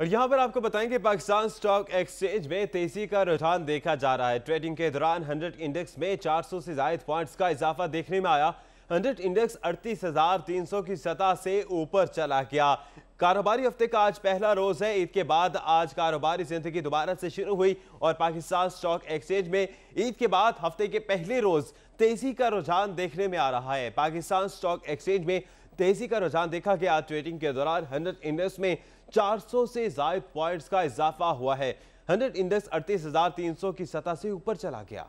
और यहाँ पर आपको बताएंगे पाकिस्तान स्टॉक एक्सचेंज में तेजी का रुझान देखा जा रहा है ट्रेडिंग के दौरान 100 इंडेक्स में 400 से जायद पॉइंट्स का इजाफा देखने में आया 100 इंडेक्स अड़तीस हजार तीन सौ की सतह से ऊपर चला गया कारोबारी हफ्ते का आज पहला रोज है ईद के बाद आज कारोबारी जिंदगी दोबारा से शुरू हुई और पाकिस्तान स्टॉक एक्सचेंज में ईद के बाद हफ्ते के पहले रोज तेजी का रुझान देखने में आ रहा है पाकिस्तान स्टॉक एक्सचेंज में तेजी का रुझान देखा गया आज ट्रेडिंग के दौरान हंड्रेड इंडेक्स में 400 से जायद पॉइंट्स का इजाफा हुआ है हंड्रेड इंडेक्स अड़तीस की सतह से ऊपर चला गया